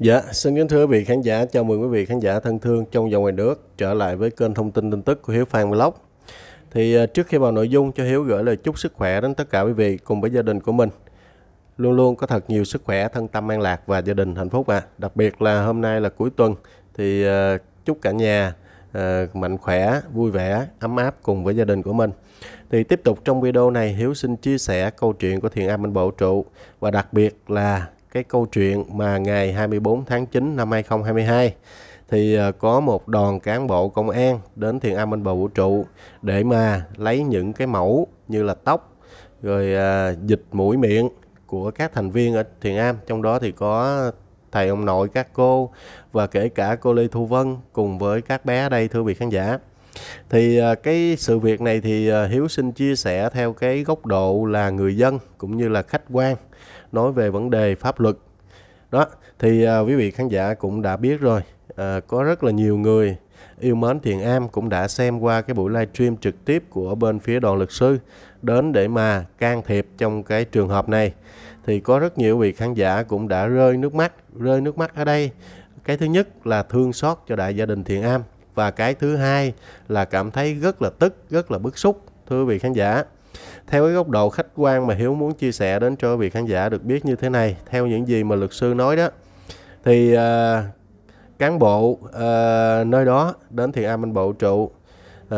Dạ, xin kính thưa quý vị khán giả, chào mừng quý vị khán giả thân thương trong và ngoài nước trở lại với kênh thông tin tin tức của Hiếu Phan Vlog. Thì à, trước khi vào nội dung cho Hiếu gửi lời chúc sức khỏe đến tất cả quý vị cùng với gia đình của mình. Luôn luôn có thật nhiều sức khỏe, thân tâm an lạc và gia đình hạnh phúc ạ. À. Đặc biệt là hôm nay là cuối tuần thì à, chúc cả nhà à, mạnh khỏe, vui vẻ, ấm áp cùng với gia đình của mình. Thì tiếp tục trong video này Hiếu xin chia sẻ câu chuyện của Thiền Am Minh Bộ Trụ và đặc biệt là cái câu chuyện mà ngày 24 tháng 9 năm 2022 thì ờ, có một đoàn cán bộ công an đến thiền am bên bờ vũ trụ để mà lấy những cái mẫu như là tóc rồi ờ, dịch mũi miệng của các thành viên ở thiền am trong đó thì có thầy ông nội các cô và kể cả cô Lê Thu Vân cùng với các bé ở đây thưa vị khán giả thì ờ, cái sự việc này thì Hiếu xin chia sẻ theo cái góc độ là người dân cũng như là khách quan nói về vấn đề pháp luật đó thì à, quý vị khán giả cũng đã biết rồi à, có rất là nhiều người yêu mến thiện am cũng đã xem qua cái buổi live stream trực tiếp của bên phía đoàn luật sư đến để mà can thiệp trong cái trường hợp này thì có rất nhiều vị khán giả cũng đã rơi nước mắt rơi nước mắt ở đây cái thứ nhất là thương xót cho đại gia đình thiện am và cái thứ hai là cảm thấy rất là tức rất là bức xúc thưa vị khán giả theo cái góc độ khách quan mà hiếu muốn chia sẻ đến cho vị khán giả được biết như thế này theo những gì mà luật sư nói đó thì uh, cán bộ uh, nơi đó đến thiện an minh bộ trụ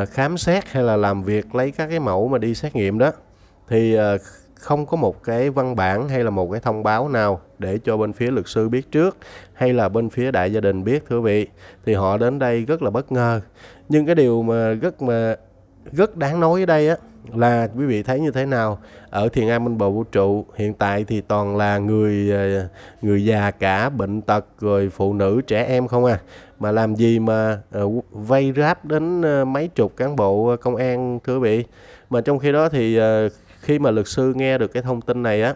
uh, khám xét hay là làm việc lấy các cái mẫu mà đi xét nghiệm đó thì uh, không có một cái văn bản hay là một cái thông báo nào để cho bên phía luật sư biết trước hay là bên phía đại gia đình biết thưa vị thì họ đến đây rất là bất ngờ nhưng cái điều mà rất mà rất đáng nói ở đây á là quý vị thấy như thế nào ở thiền an minh bộ vũ trụ hiện tại thì toàn là người ờ, người già cả bệnh tật rồi phụ nữ trẻ em không à mà làm gì mà ờ, vây ráp đến ờ, mấy chục cán bộ công an thưa quý vị mà trong khi đó thì khi mà luật sư nghe được cái thông tin này á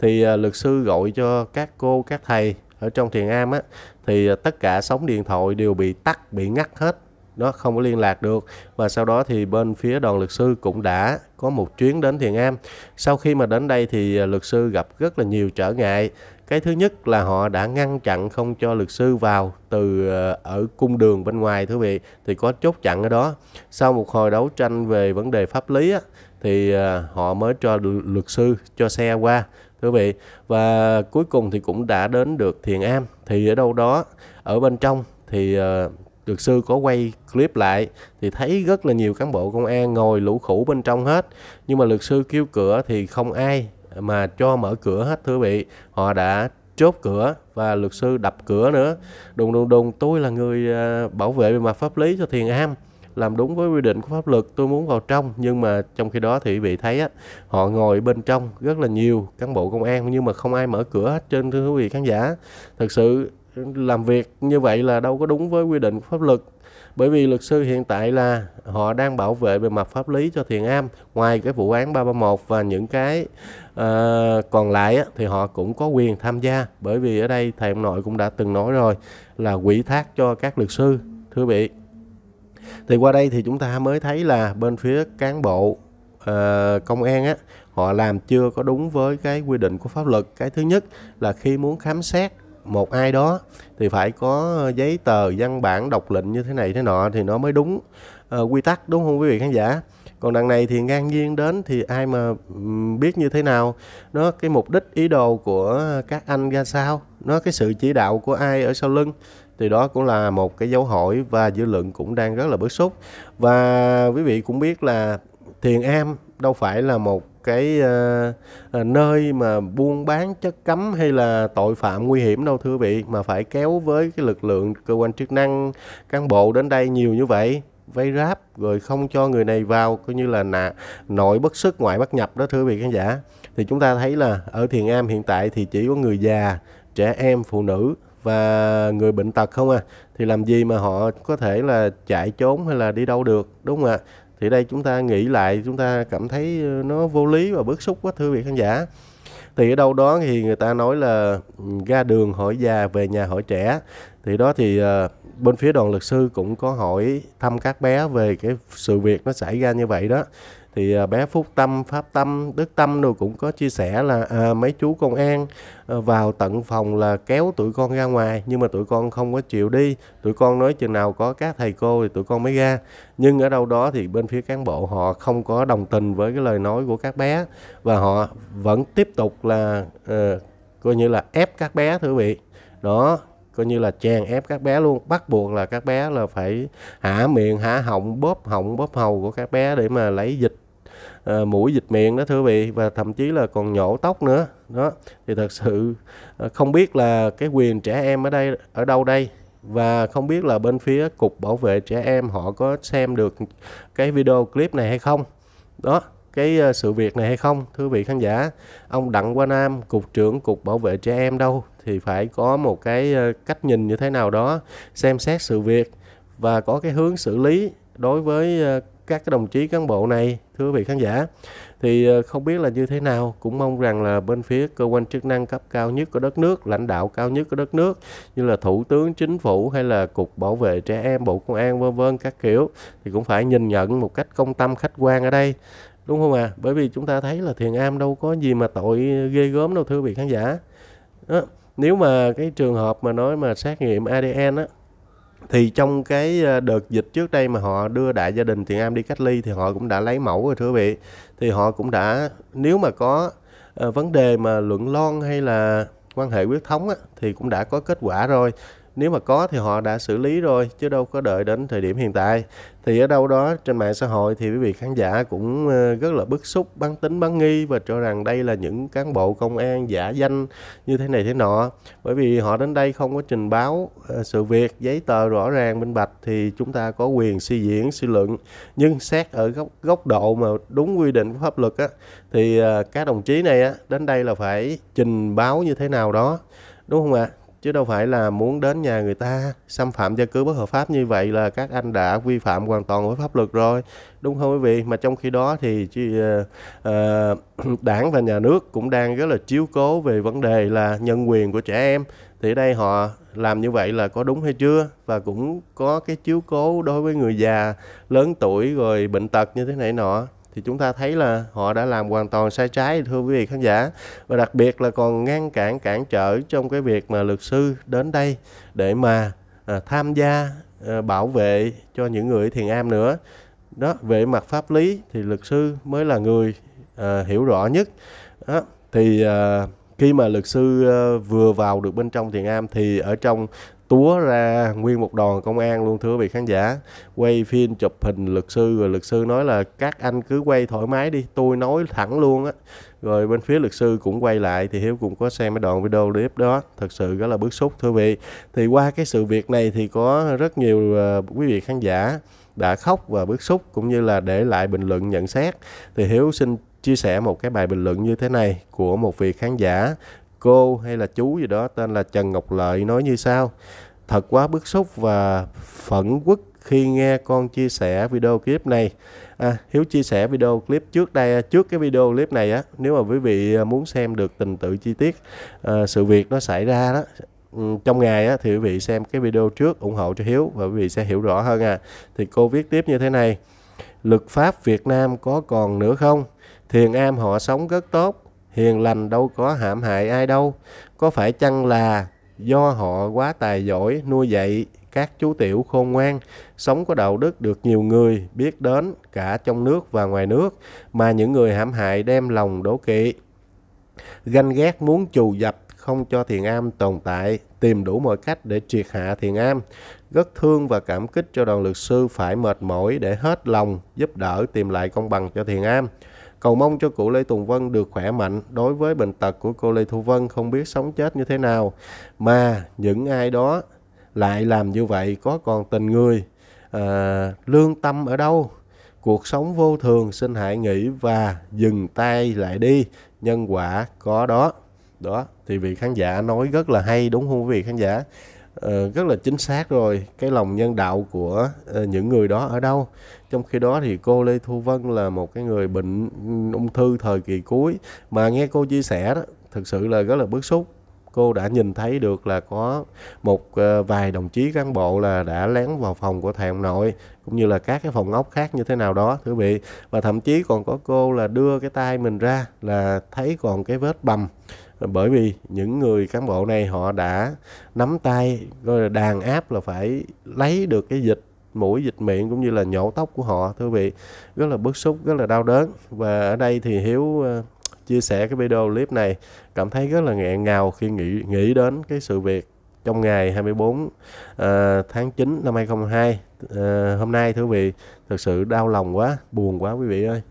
thì luật sư gọi cho các cô các thầy ở trong thiền am á thì tất cả sóng điện thoại đều bị tắt bị ngắt hết nó không có liên lạc được và sau đó thì bên phía đoàn luật sư cũng đã có một chuyến đến Thiền Am. Sau khi mà đến đây thì à, luật sư gặp rất là nhiều trở ngại. Cái thứ nhất là họ đã ngăn chặn không cho luật sư vào từ à, ở cung đường bên ngoài thưa vị thì có chốt chặn ở đó. Sau một hồi đấu tranh về vấn đề pháp lý á, thì à, họ mới cho luật sư cho xe qua thưa vị và cuối cùng thì cũng đã đến được thiền am thì ở đâu đó ở bên trong thì luật sư có quay clip lại thì thấy rất là nhiều cán bộ công an ngồi lũ khủ bên trong hết nhưng mà luật sư kêu cửa thì không ai mà cho mở cửa hết thưa vị họ đã chốt cửa và luật sư đập cửa nữa đùng đùng đùng tôi là người à, bảo vệ về mặt pháp lý cho thiền am làm đúng với quy định của pháp luật tôi muốn vào trong nhưng mà trong khi đó thì quý vị thấy á họ ngồi bên trong rất là nhiều cán bộ công an nhưng mà không ai mở cửa hết trên thưa quý vị khán giả thật sự làm việc như vậy là đâu có đúng với quy định của pháp luật bởi vì luật sư hiện tại là họ đang bảo vệ về mặt pháp lý cho Thiền Am ngoài cái vụ án 331 và những cái uh, còn lại á, thì họ cũng có quyền tham gia bởi vì ở đây thầy ông nội cũng đã từng nói rồi là quỹ thác cho các luật sư thưa vị thì qua đây thì chúng ta mới thấy là bên phía cán bộ uh, công an á họ làm chưa có đúng với cái quy định của pháp luật cái thứ nhất là khi muốn khám xét một ai đó thì phải có ờ, giấy tờ văn bản độc lệnh như thế này thế nọ thì nó mới đúng uh, quy tắc đúng không quý vị khán giả còn đằng này thì ngang nhiên đến thì ai mà biết như thế nào nó cái mục đích ý đồ của các anh ra sao nó cái sự chỉ đạo của ai ở sau lưng thì đó cũng là một cái dấu hỏi và dư luận cũng đang rất là bức xúc và quý vị cũng biết là thiền am đâu phải là một cái uh, nơi mà buôn bán chất cấm hay là tội phạm nguy hiểm đâu thưa vị mà phải kéo với cái lực lượng cơ quan chức năng cán bộ đến đây nhiều như vậy vây ráp rồi không cho người này vào coi như là nạ nội bất sức ngoại bất nhập đó thưa vị khán giả thì chúng ta thấy là ở Thiền Am hiện tại thì chỉ có người già trẻ em phụ nữ và người bệnh tật không à thì làm gì mà họ có thể là chạy trốn hay là đi đâu được đúng không ạ thì đây chúng ta nghĩ lại chúng ta cảm thấy ờ, nó vô lý và bức xúc quá thưa vị khán giả thì ở đâu đó thì người ta nói là ừ, ra đường hỏi già về nhà hỏi trẻ thì đó thì ờ, bên phía đoàn luật sư cũng có hỏi thăm các bé về cái sự việc nó xảy ra như vậy đó thì à, bé Phúc Tâm, Pháp Tâm, Đức Tâm rồi cũng có chia sẻ là à, mấy chú công an à, vào tận phòng là kéo tụi con ra ngoài nhưng mà tụi con không có chịu đi tụi con nói chừng nào có các thầy cô thì tụi con mới ra nhưng ở đâu đó thì bên phía cán bộ họ không có đồng tình với cái lời nói của các bé và họ vẫn tiếp tục là uh, coi như là ép các bé thưa quý vị đó coi như là chèn ép các bé luôn bắt buộc là các bé là phải hả miệng hả họng bóp họng bóp hầu của các bé để mà lấy dịch à, mũi dịch miệng đó thưa quý vị và thậm chí là còn nhổ tóc nữa đó thì thật sự ờ, không biết là cái quyền trẻ em ở đây ở đâu đây và không biết là bên phía cục bảo vệ trẻ em họ có xem được cái video clip này hay không đó cái ờ, sự việc này hay không thưa vị khán giả ông đặng Quang nam cục trưởng cục bảo vệ trẻ em đâu thì phải có một cái ờ, cách nhìn như thế nào đó xem xét sự việc và có cái hướng xử lý đối với ờ, các cái đồng chí cán bộ này thưa vị khán giả thì không biết là như thế nào cũng mong rằng là bên phía cơ quan chức năng cấp cao nhất của đất nước lãnh đạo cao nhất của đất nước như là thủ tướng chính phủ hay là cục bảo vệ trẻ em bộ công an vân vân các kiểu thì cũng phải nhìn nhận một cách công tâm khách quan ở đây đúng không ạ à? bởi vì chúng ta thấy là thiền am đâu có gì mà tội ghê gớm đâu thưa vị khán giả đó. nếu mà cái trường hợp mà nói mà xét nghiệm adn á thì trong cái ờ, đợt dịch trước đây mà họ đưa đại gia đình thiền am đi cách ly thì họ cũng đã lấy mẫu rồi thưa vị thì họ cũng đã nếu mà có ờ, vấn đề mà luận lon hay là quan hệ huyết thống á, thì cũng đã có kết quả rồi nếu mà có thì họ đã xử lý rồi chứ đâu có đợi đến thời điểm hiện tại thì ở đâu đó trên mạng xã hội thì quý vị khán giả cũng ờ, rất là bức xúc bắn tính bắn nghi và cho rằng đây là những cán bộ công an giả danh như thế này thế nọ bởi vì họ đến đây không có trình báo ờ, sự việc giấy tờ rõ ràng minh bạch thì chúng ta có quyền suy diễn suy luận nhưng xét ở góc góc độ mà đúng quy định của pháp luật á thì ờ, các đồng chí này á đến đây là phải trình báo như thế nào đó đúng không ạ à? chứ đâu phải là muốn đến nhà người ta xâm phạm gia cư bất hợp pháp như vậy là các anh đã vi phạm hoàn toàn với pháp luật rồi đúng không quý vị mà trong khi đó thì chị, uh, ờ, ờ, đảng và nhà nước cũng đang rất là chiếu cố về vấn đề là nhân quyền của trẻ em thì ở đây họ làm như vậy là có đúng hay chưa và cũng có cái chiếu cố đối với người già lớn tuổi rồi bệnh tật như thế này nọ thì chúng ta thấy là họ đã làm hoàn toàn sai trái thưa quý vị khán giả và đặc biệt là còn ngăn cản cản trở trong cái việc mà luật sư đến đây để mà à, tham gia à, bảo vệ cho những người thiền am nữa đó về mặt pháp lý thì luật sư mới là người à, hiểu rõ nhất đó, thì à, khi mà luật sư à, vừa vào được bên trong thiền am thì ở trong túa ra nguyên một đoàn công an luôn thưa vị khán giả quay phim chụp hình luật sư rồi luật sư nói là các anh cứ quay thoải mái đi tôi nói thẳng luôn á rồi bên phía luật sư cũng quay lại thì hiếu cũng có xem cái đoạn video clip đó thật sự rất là bức xúc thưa vị thì qua cái sự việc này thì có rất nhiều ờ, quý vị khán giả đã khóc và bức xúc cũng như là để lại bình luận nhận xét thì hiếu xin chia sẻ một cái bài bình luận như thế này của một vị khán giả cô hay là chú gì đó tên là Trần Ngọc Lợi nói như sau. Thật quá bức xúc và phẫn quất khi nghe con chia sẻ video clip này. À, Hiếu chia sẻ video clip trước đây, à, trước cái video clip này á, nếu mà quý vị à, muốn xem được tình tự chi tiết à, sự việc nó xảy ra đó, ừ, trong ngày á, thì quý vị xem cái video trước ủng hộ cho Hiếu và quý vị sẽ hiểu rõ hơn à. Thì cô viết tiếp như thế này. Luật pháp Việt Nam có còn nữa không? Thiền am họ sống rất tốt, hiền lành đâu có hãm hại ai đâu. Có phải chăng là do họ quá tài giỏi nuôi dạy các chú tiểu khôn ngoan, sống có đạo đức được nhiều người biết đến cả trong nước và ngoài nước, mà những người hãm hại đem lòng đố kỵ. Ganh ghét muốn trù dập không cho thiền am tồn tại, tìm đủ mọi cách để triệt hạ thiền am. Rất thương và cảm kích cho đoàn luật sư phải mệt mỏi để hết lòng giúp đỡ tìm lại công bằng cho thiền am. Cầu mong cho cụ Lê Tùng Vân được khỏe mạnh đối với bệnh tật của cô Lê Thu Vân không biết sống chết như thế nào. Mà những ai đó lại làm như vậy có còn tình người, à, lương tâm ở đâu? Cuộc sống vô thường xin hãy nghĩ và dừng tay lại đi, nhân quả có đó. Đó, thì vị khán giả nói rất là hay đúng không quý vị khán giả? Ờ, rất là chính xác rồi cái lòng nhân đạo của uh, những người đó ở đâu trong khi đó thì cô Lê Thu Vân là một cái người bệnh ung thư thời kỳ cuối mà nghe cô chia sẻ đó thực sự là rất là bức xúc cô đã nhìn thấy được là có một ờ, vài đồng chí cán bộ là đã lén vào phòng của thầy ông nội cũng như là các cái phòng ốc khác như thế nào đó thưa vị và thậm chí còn có cô là đưa cái tay mình ra là thấy còn cái vết bầm bởi vì những người cán bộ này họ đã nắm tay rồi đàn áp là phải lấy được cái dịch mũi dịch miệng cũng như là nhổ tóc của họ thưa vị rất là bức xúc rất là đau đớn và ở đây thì hiếu ờ, chia sẻ cái video clip này cảm thấy rất là nghẹn ngào khi nghĩ nghĩ đến cái sự việc trong ngày 24 à, ờ, tháng 9 năm 2022 à, ờ, hôm nay thưa quý vị thực sự đau lòng quá buồn quá quý vị ơi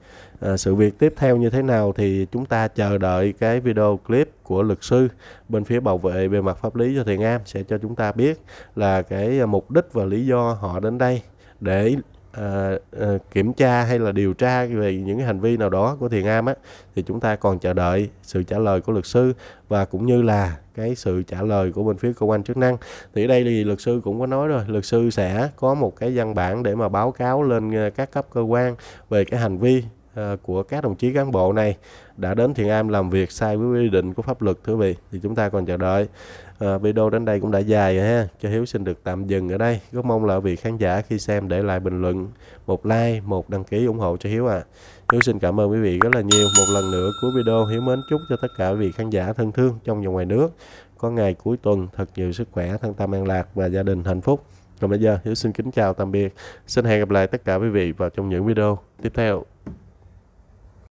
à, sự việc tiếp theo như thế nào thì chúng ta chờ đợi cái video clip của luật sư bên phía bảo vệ bề mặt pháp lý cho Thiện Am sẽ cho chúng ta biết là cái mục đích và lý do họ đến đây để à, à, kiểm tra hay là điều tra về những cái hành vi nào đó của thiền am á thì chúng ta còn chờ đợi sự trả lời của luật sư và cũng như là cái sự trả lời của bên phía cơ quan chức năng thì ở đây thì luật sư cũng có nói rồi luật sư sẽ có một cái văn bản để mà báo cáo lên ờ, các cấp cơ quan về cái hành vi của các đồng chí cán bộ này đã đến Thiền Am làm việc sai với quy định của pháp luật thưa vị thì chúng ta còn chờ đợi à, video đến đây cũng đã dài rồi ha cho hiếu xin được tạm dừng ở đây rất mong là vị khán giả khi xem để lại bình luận một like một đăng ký ủng hộ cho hiếu ạ à. hiếu xin cảm ơn quý vị rất là nhiều một lần nữa cuối video hiếu mến chúc cho tất cả vị khán giả thân thương trong và ngoài nước có ngày cuối tuần thật nhiều sức khỏe thân tâm an lạc và gia đình hạnh phúc còn bây giờ hiếu xin kính chào tạm biệt xin hẹn gặp lại tất cả quý vị vào trong những video tiếp theo